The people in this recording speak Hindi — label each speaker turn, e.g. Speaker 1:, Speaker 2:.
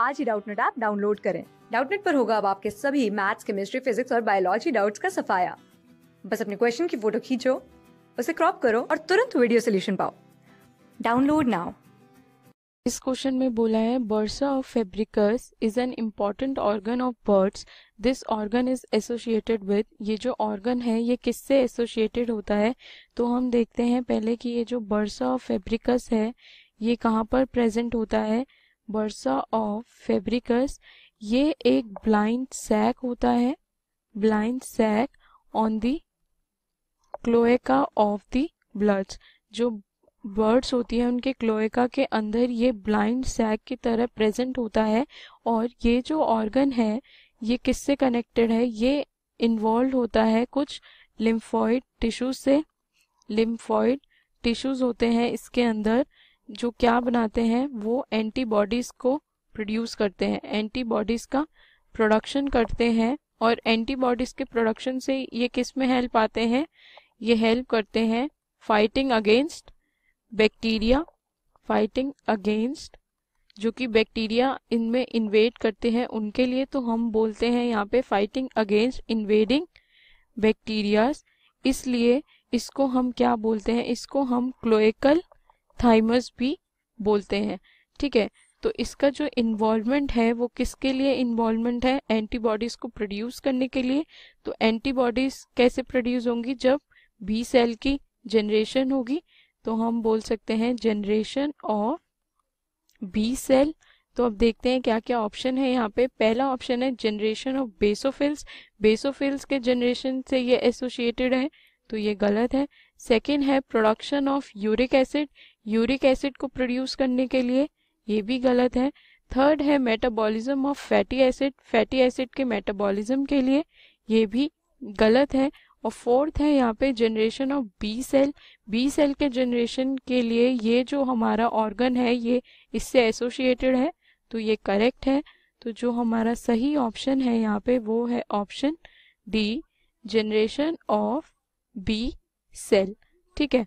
Speaker 1: आज ही डाउटनेट ऐप डाउनलोड करें डाउटनेट पर होगा अब आपके सभी मैथ्स केमिस्ट्री फिजिक्स और बायोलॉजी डाउट्स का सफाया बस अपने क्वेश्चन की फोटो खींचो उसे क्रॉप करो और तुरंत वीडियो सोल्यूशन
Speaker 2: पाओ डाउनलोड नाउ इस क्वेश्चन में बोला है bursa of fabricius is an important organ of birds this organ is associated with ये जो ऑर्गन है ये किससे एसोसिएटेड होता है तो हम देखते हैं पहले कि ये जो बर्सा ऑफ फेब्रिकस है ये कहाँ पर प्रेजेंट होता है बर्सा ऑफ फेब्रिकस ये एक ब्लाइंड सैक होता है blind sac on the cloaca of the birds जो बर्ड्स होती हैं उनके क्लोएका के अंदर ये ब्लाइंड सैक की तरह प्रेजेंट होता है और ये जो ऑर्गन है ये किससे कनेक्टेड है ये इन्वॉल्व होता है कुछ लिम्फॉइड टिश्यूज से लिम्फॉइड टिश्यूज होते हैं इसके अंदर जो क्या बनाते हैं वो एंटीबॉडीज़ को प्रोड्यूस करते हैं एंटीबॉडीज़ का प्रोडक्शन करते हैं और एंटीबॉडीज़ के प्रोडक्शन से ये किस में हेल्प आते हैं ये हेल्प करते हैं fighting against bacteria fighting against जो कि बैक्टीरिया इनमें इन्वेड करते हैं उनके लिए तो हम बोलते हैं यहाँ पे फाइटिंग अगेंस्ट इन्वेडिंग बैक्टीरियाज इसलिए इसको हम क्या बोलते हैं इसको हम क्लोएकल थाइमस भी बोलते हैं ठीक है तो इसका जो इन्वॉल्वमेंट है वो किसके लिए इन्वॉल्वमेंट है एंटीबॉडीज को प्रोड्यूस करने के लिए तो एंटीबॉडीज कैसे प्रोड्यूस होंगी जब बी सेल की जनरेशन होगी तो हम बोल सकते हैं जनरेशन ऑफ बी सेल तो अब देखते हैं क्या क्या ऑप्शन है यहाँ पे पहला ऑप्शन है जनरेशन ऑफ बेसोफिल्स बेसोफिल्स के जनरेशन से ये एसोसिएटेड है तो ये गलत है सेकेंड है production of uric acid uric acid को प्रोड्यूस करने के लिए ये भी गलत है थर्ड है metabolism of fatty acid fatty acid के मेटाबॉलिज्म के लिए ये भी गलत है और फोर्थ है यहाँ पे generation of B cell B cell के जनरेशन के लिए ये जो हमारा ऑर्गन है ये इससे एसोशिएटेड है तो ये करेक्ट है तो जो हमारा सही ऑप्शन है यहाँ पे वो है option D generation of B cell ठीक है